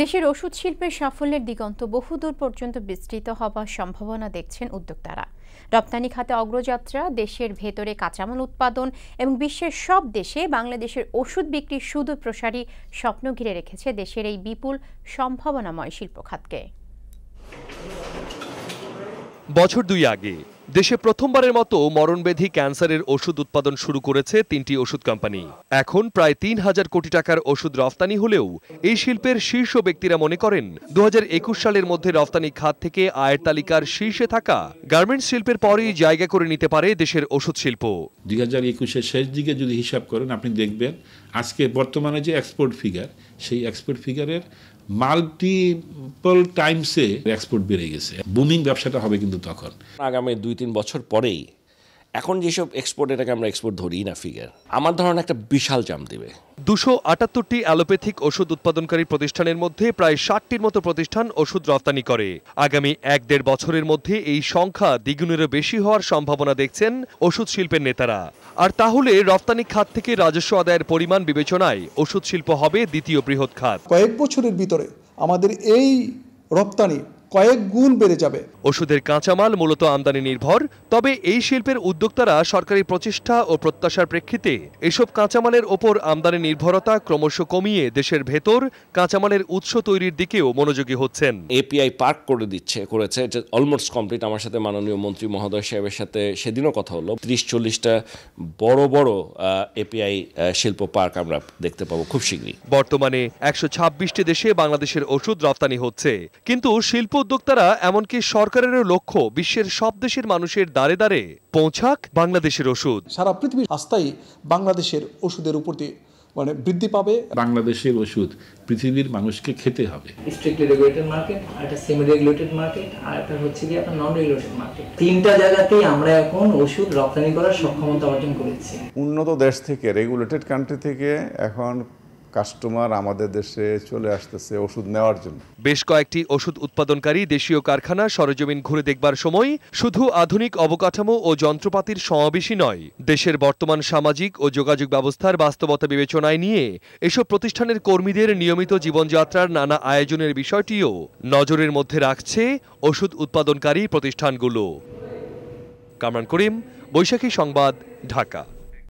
দেশের ওষুধ শিল্পের সাফল্যের দিগন্ত বহুদূর পর্যন্ত বিস্তৃত হবার সম্ভাবনা দেখছেন উদ্যোক্তারা রপ্তানি খাতে অগ্রযাত্রা দেশের ভেতরে কাঁচামাল উৎপাদন এবং বিশ্বের সব দেশে বাংলাদেশের ওষুধ বিক্রির প্রসারী স্বপ্ন ঘিরে রেখেছে দেশের এই বিপুল সম্ভাবনাময় শিল্প খাতকে বছর দুই আগে দেশে প্রথমবারের মতো মরণবেধি ক্যান্সারের ওষুধ উৎপাদন শুরু করেছে তিনটি ওষুধ কোম্পানি এখন প্রায় তিন হাজার কোটি টাকার ওষুধ রফতানি হলেও এই শিল্পের শীর্ষ ব্যক্তিরা মনে করেন দু সালের মধ্যে রফতানি খাত থেকে আয়ের তালিকার শীর্ষে থাকা গার্মেন্টস শিল্পের পরেই জায়গা করে নিতে পারে দেশের ওষুধ শিল্প দুই হাজার একুশের শেষ দিকে যদি হিসাব করেন আপনি দেখবেন আজকে বর্তমানে যে এক্সপোর্ট ফিগার সেই এক্সপোর্ট ফিগারের মাল্টিপল টাইমসে এক্সপোর্ট বেড়ে গেছে বুমিং ব্যবসাটা হবে কিন্তু তখন আগামী দুই দুই তিন বছর পরেই এখন যেসব এক্সপোর্ট এটাকে আমরা এক্সপোর্ট ধরি না ফিগার আমার ধরনের একটা বিশাল জাম দেবে দুশো আটাত্তরটি অ্যালোপ্যাথিক ওষুধ উৎপাদনকারী প্রতিষ্ঠানের মধ্যে প্রায় ষাটটির মতো প্রতিষ্ঠান ওষুধ রপ্তানি করে আগামী এক দেড় বছরের মধ্যে এই সংখ্যা দ্বিগুণেরও বেশি হওয়ার সম্ভাবনা দেখছেন ওষুধ শিল্পের নেতারা আর তাহলে রপ্তানি খাত থেকে রাজস্ব আদায়ের পরিমাণ বিবেচনায় ওষুধ শিল্প হবে দ্বিতীয় বৃহৎ খাত কয়েক বছরের ভিতরে আমাদের এই রপ্তানি কয়েক গুণ বেড়ে যাবে ওষুধের কাঁচামাল মূলত আমদানি নির্ভর তবে এই শিল্পের উদ্যোক্তারা সরকারি প্রচেষ্টা ও প্রত্যাশার প্রেক্ষিতে এসব কাঁচামালের ওপর আমদানি নির্ভরতা ক্রমশ কমিয়ে দেশের ভেতর কাঁচামালের উৎস তৈরির দিকেও মনোযোগী হচ্ছেন এপিআই পার্ক করে দিচ্ছে করেছে অলমোস্ট কমপ্লিট আমার সাথে মাননীয় মন্ত্রী মহোদয় সাহেবের সাথে সেদিনও কথা হলো ত্রিশ চল্লিশটা বড় বড় এপিআই শিল্প পার্ক আমরা দেখতে পাবো খুব শীঘ্রই বর্তমানে একশো ছাব্বিশটি দেশে বাংলাদেশের ওষুধ রপ্তানি হচ্ছে কিন্তু শিল্প উদ্যোক্তারা এমনকি সরকারের লক্ষ্য বিশ্বের সব দেশের মানুষের দ্বারে দ্বারে পৌঁছাক বাংলাদেশের ওষুধ সারা পৃথিবীর আস্থাই বাংলাদেশের ওষুধের উপর মানে বৃদ্ধি পাবে বাংলাদেশের ওষুধ পৃথিবীর মানুষকে খেতে হবে স্ট্রিক্টলি রেগুলেটেড মার্কেট আর একটা সেমি রেগুলেটেড মার্কেট আর একটা হচ্ছে কি আপনার নন রেগুলেটেড মার্কেট তিনটা জায়গাতেই আমরা এখন ওষুধ রপ্তানি করার সক্ষমতা অর্জন করেছি উন্নত দেশ থেকে রেগুলেটেড কান্ট্রি থেকে এখন কাস্টমার আমাদের দেশে চলে আসতেছে ওষুধ নেওয়ার জন্য বেশ কয়েকটি ওষুধ উৎপাদনকারী দেশীয় কারখানা সরজমিন ঘুরে দেখবার সময় শুধু আধুনিক অবকাঠামো ও যন্ত্রপাতির সমাবেশই নয় দেশের বর্তমান সামাজিক ও যোগাযোগ ব্যবস্থার বাস্তবতা বিবেচনায় নিয়ে এসব প্রতিষ্ঠানের কর্মীদের নিয়মিত জীবনযাত্রার নানা আয়োজনের বিষয়টিও নজরের মধ্যে রাখছে ওষুধ উৎপাদনকারী প্রতিষ্ঠানগুলো কামরান করিম বৈশাখী সংবাদ ঢাকা